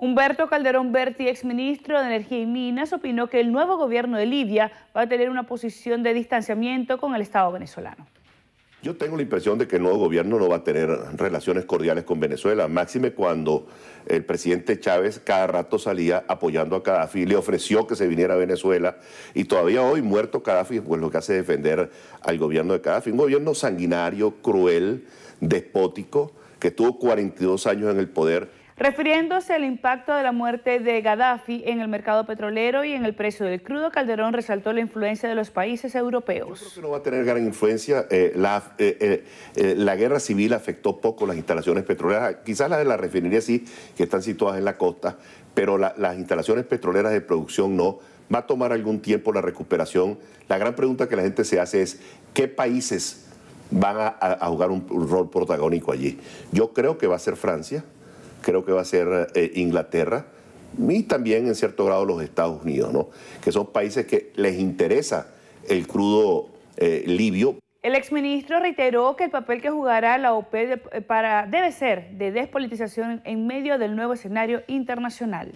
Humberto Calderón Berti, exministro de Energía y Minas, opinó que el nuevo gobierno de Libia va a tener una posición de distanciamiento con el Estado venezolano. Yo tengo la impresión de que el nuevo gobierno no va a tener relaciones cordiales con Venezuela, máxime cuando el presidente Chávez cada rato salía apoyando a Gaddafi, le ofreció que se viniera a Venezuela y todavía hoy muerto Gaddafi, pues lo que hace defender al gobierno de Gaddafi, un gobierno sanguinario, cruel, despótico, que estuvo 42 años en el poder. Refiriéndose al impacto de la muerte de Gaddafi en el mercado petrolero y en el precio del crudo, Calderón resaltó la influencia de los países europeos. Yo creo que no va a tener gran influencia. Eh, eh, eh, la, guerra civil afectó poco las instalaciones petroleras, quizás las de la refinería sí, que están situadas en la costa, pero las instalaciones petroleras de producción no. Va a tomar algún tiempo la recuperación. La gran pregunta que la gente se hace es, ¿qué países van a, jugar un rol protagónico allí? Yo creo que va a ser Francia creo que va a ser eh, Inglaterra y también en cierto grado los Estados Unidos, ¿no? que son países que les interesa el crudo eh, libio. El exministro reiteró que el papel que jugará la OPEP eh, para, debe ser de despolitización en medio del nuevo escenario internacional.